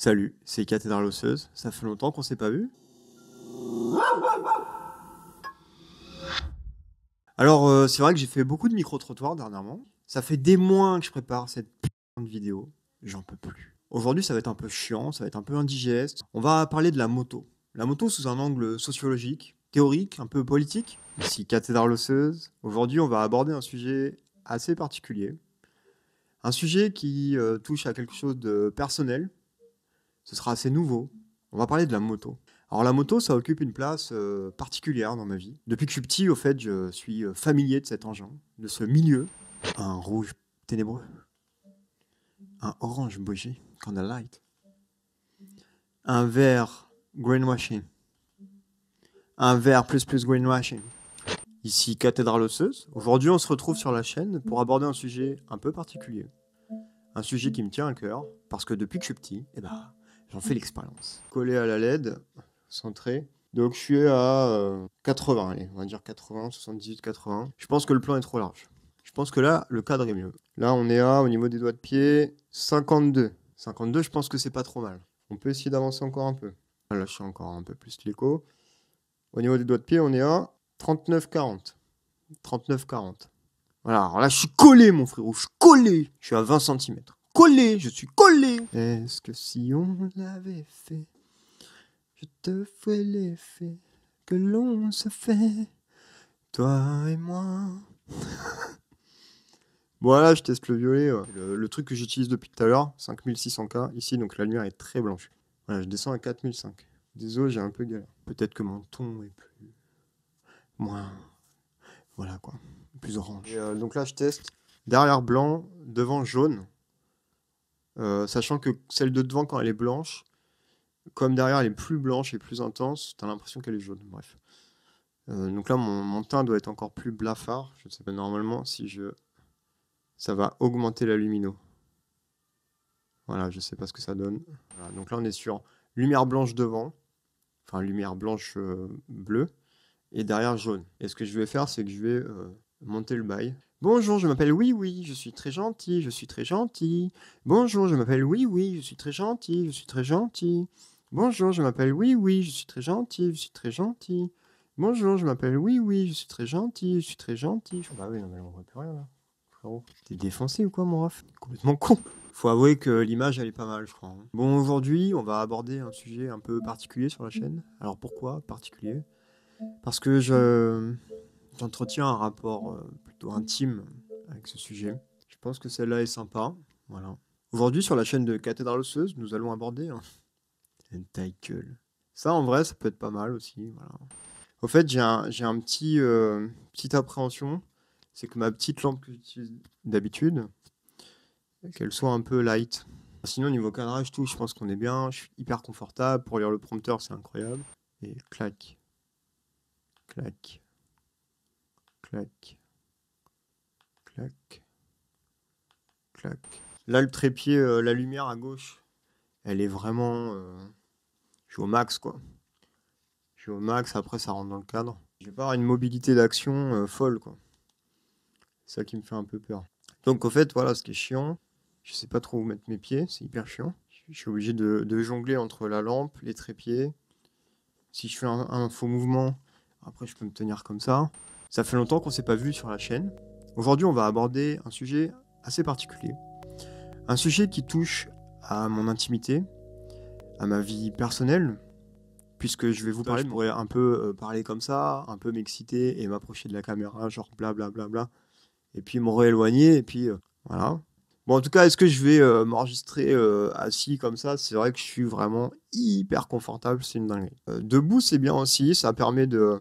Salut, c'est Cathédrale Osseuse, ça fait longtemps qu'on s'est pas vu. Alors, euh, c'est vrai que j'ai fait beaucoup de micro-trottoirs dernièrement. Ça fait des mois que je prépare cette putain de vidéo. J'en peux plus. Aujourd'hui, ça va être un peu chiant, ça va être un peu indigeste. On va parler de la moto. La moto sous un angle sociologique, théorique, un peu politique. Ici, Cathédrale Osseuse. Aujourd'hui, on va aborder un sujet assez particulier. Un sujet qui euh, touche à quelque chose de personnel, ce sera assez nouveau. On va parler de la moto. Alors la moto, ça occupe une place euh, particulière dans ma vie. Depuis que je suis petit, au fait, je suis euh, familier de cet engin, de ce milieu. Un rouge ténébreux. Un orange bougie, candlelight. Un vert greenwashing. Un vert plus plus greenwashing. Ici Cathédrale Osseuse. Aujourd'hui, on se retrouve sur la chaîne pour aborder un sujet un peu particulier. Un sujet qui me tient à cœur, parce que depuis que je suis petit, eh ben, J'en fais l'expérience. Collé à la LED, centré. Donc je suis à 80, euh, allez, on va dire 80, 78, 80. Je pense que le plan est trop large. Je pense que là, le cadre est mieux. Là, on est à, au niveau des doigts de pied, 52. 52, je pense que c'est pas trop mal. On peut essayer d'avancer encore un peu. Là, je suis encore un peu plus l'écho. Au niveau des doigts de pied, on est à 39-40. 39-40. Voilà, alors là, je suis collé, mon frérot, je suis collé. Je suis à 20 cm collé, je suis collé. Est-ce que si on l'avait fait, je te ferais l'effet que l'on se fait, toi et moi. voilà, je teste le violet. Le, truc que j'utilise depuis tout à l'heure, 5600K, ici, donc la lumière est très blanche. Voilà, je descends à 4005. Désolé, j'ai un peu galère. Peut-être que mon ton est plus. moins. Voilà quoi, plus orange. Euh, donc là, je teste derrière blanc, devant jaune. Euh, sachant que celle de devant, quand elle est blanche, comme derrière elle est plus blanche et plus intense, tu as l'impression qu'elle est jaune. Bref. Euh, donc là, mon, teint doit être encore plus blafard. Je ne sais pas normalement si je. Ça va augmenter la lumino. Voilà, je ne sais pas ce que ça donne. donc là, on est sur lumière blanche devant, enfin lumière blanche euh, bleue, et derrière jaune. Et ce que je vais faire, c'est que je vais Montez le bail. Bonjour, je m'appelle Oui Oui, je suis très gentil, je suis très gentil. Bonjour, je m'appelle Oui Oui, je suis très gentil, je suis très gentil. Bonjour, je m'appelle Oui Oui, je suis très gentil, je suis très gentil. Bonjour, je m'appelle Oui Oui, je suis très gentil, je suis très gentil. Ah bah oui, non mais on voit plus rien là. Frérot, t'es défoncé ou quoi mon ref Complètement con. Faut avouer que l'image elle est pas mal, je crois. Hein. Bon, aujourd'hui, on va aborder un sujet un peu particulier sur la chaîne. Alors pourquoi particulier Parce que je J'entretiens un rapport euh, plutôt intime avec ce sujet. Je pense que celle-là est sympa. Voilà. Aujourd'hui, sur la chaîne de Cathédrale Osseuse, nous allons aborder hein, taille Ça, en vrai, ça peut être pas mal aussi. Voilà. Au fait, j'ai un, j'ai un petit euh, petite appréhension. C'est que ma petite lampe que j'utilise d'habitude, qu'elle soit un peu light. Sinon, au niveau cadrage, tout, je pense qu'on est bien. Je suis hyper confortable. Pour lire le prompteur, c'est incroyable. Et clac. Clac. Clac. Clac. Clac. Là, le trépied, euh, la lumière à gauche, elle est vraiment. Euh, je suis au max, quoi. Je suis au max, après, ça rentre dans le cadre. Je vais pas avoir une mobilité d'action euh, folle, quoi. C'est ça qui me fait un peu peur. Donc, au fait, voilà, ce qui est chiant, je sais pas trop où mettre mes pieds, c'est hyper chiant. Je suis obligé de, jongler entre la lampe, les trépieds. Si je fais un faux mouvement, après, je peux me tenir comme ça. Ça fait longtemps qu'on ne s'est pas vu sur la chaîne. Aujourd'hui, on va aborder un sujet assez particulier. Un sujet qui touche à mon intimité, à ma vie personnelle, puisque je vais vous parler, je pourrais un peu euh, parler comme ça, un peu m'exciter et m'approcher de la caméra, genre blablabla, bla, bla, bla, et puis me rééloigner, et puis euh, voilà. Bon, en tout cas, est-ce que je vais euh, m'enregistrer assis comme ça C'est vrai que je suis vraiment hyper confortable, c'est une dinguerie. debout, c'est bien aussi, ça permet de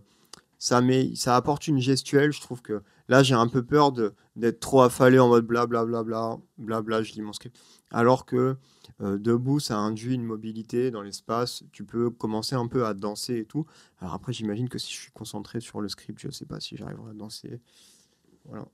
ça, ça apporte une gestuelle. Je trouve que là, j'ai un peu peur d'être trop affalé en mode blablabla, blablabla, je lis mon script. Alors que euh, debout, ça induit une mobilité dans l'espace. Tu peux commencer un peu à danser et tout. Alors après, j'imagine que si je suis concentré sur le script, je ne sais pas si j'arriverai à danser. Voilà.